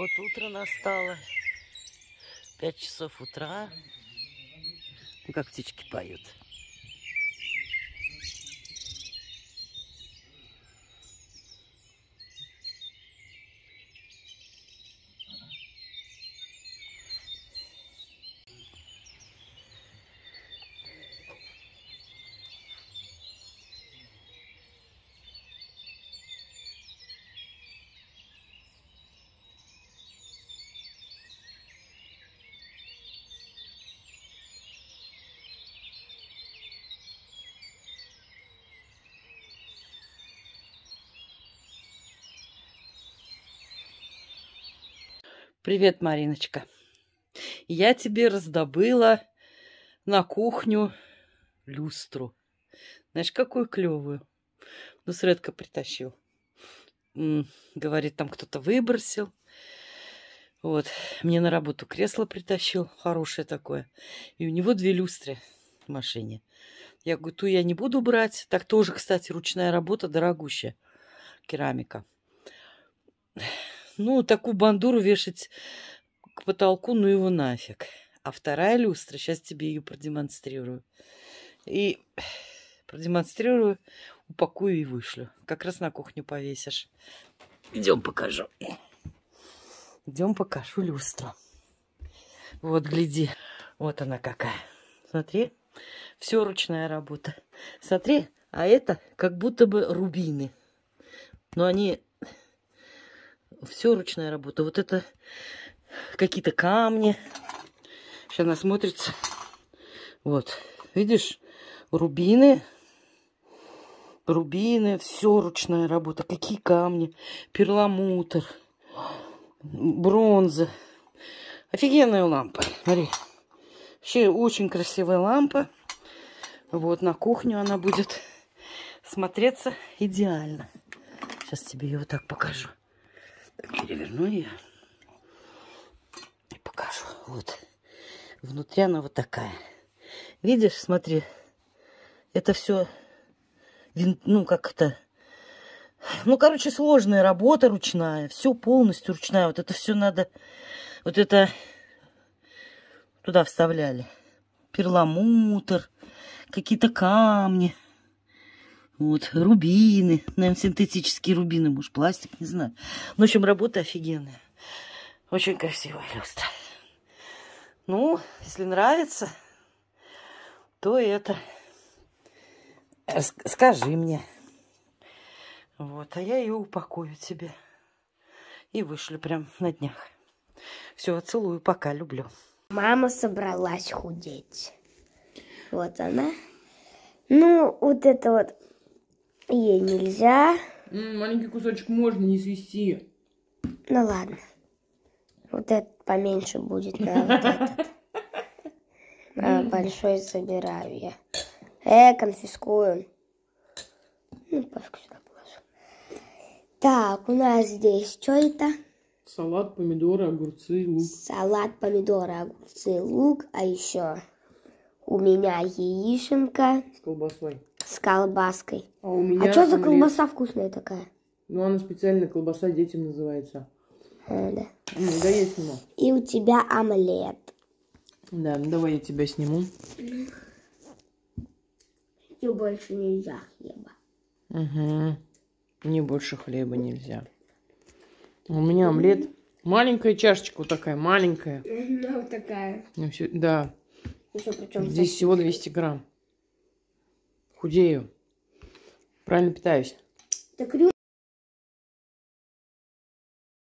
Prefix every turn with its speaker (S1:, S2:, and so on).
S1: Вот утро настало. Пять часов утра. Ну, как птички поют. Привет, Мариночка. Я тебе раздобыла на кухню люстру. Знаешь, какую клевую. Ну, Средка притащил. М -м, говорит, там кто-то выбросил. Вот, мне на работу кресло притащил, хорошее такое. И у него две люстры в машине. Я говорю, ту я не буду брать. Так тоже, кстати, ручная работа, дорогущая керамика. Ну, такую бандуру вешать к потолку, ну его нафиг. А вторая люстра, сейчас тебе ее продемонстрирую. И продемонстрирую, упакую и вышлю. Как раз на кухню повесишь. Идем покажу. Идем покажу люстру. Вот, гляди. Вот она какая. Смотри. Все ручная работа. Смотри, а это как будто бы рубины. Но они все ручная работа. Вот это какие-то камни. Сейчас она смотрится. Вот, видишь, рубины, рубины, все ручная работа. Какие камни, перламутр, бронза. Офигенная лампа, смотри. Вообще очень красивая лампа. Вот, на кухню она будет смотреться идеально. Сейчас тебе ее вот так покажу. Переверну ее и покажу. Вот. Внутри она вот такая. Видишь, смотри, это все, ну, как то ну, короче, сложная работа ручная, все полностью ручная. Вот это все надо, вот это туда вставляли. Перламутр, какие-то камни. Вот, рубины, наверное, синтетические рубины, может, пластик, не знаю. Ну, в общем, работа офигенная. Очень красивая люстра. Ну, если нравится, то это... Скажи мне. Вот, а я ее упакую тебе. И вышли прям на днях. Все, целую, пока, люблю. Мама собралась худеть.
S2: Вот она. Ну, вот это вот Ей нельзя. маленький кусочек можно не свести. Ну ладно. Вот этот поменьше будет, на вот этот.
S1: А
S2: большой собираю я. Э, конфискую. Ну, Пашку сюда положу. Так, у нас здесь что это? Салат, помидоры, огурцы, лук. Салат, помидоры, огурцы, лук. А еще у меня яишенка.
S1: С колбасой
S2: с колбаской. А, у меня а что за омлет. колбаса вкусная такая? Ну, она специально колбаса детям называется. Э, да. А ну, да, я сниму. И у тебя омлет. Да, ну давай я тебя сниму. И больше нельзя хлеба.
S1: Угу. Мне больше хлеба нельзя. А у меня омлет. Маленькая чашечка вот такая, маленькая.
S2: Да, вот такая.
S1: Ну, да.
S2: Здесь всего
S1: 200 грамм худею. Правильно питаюсь.
S2: Так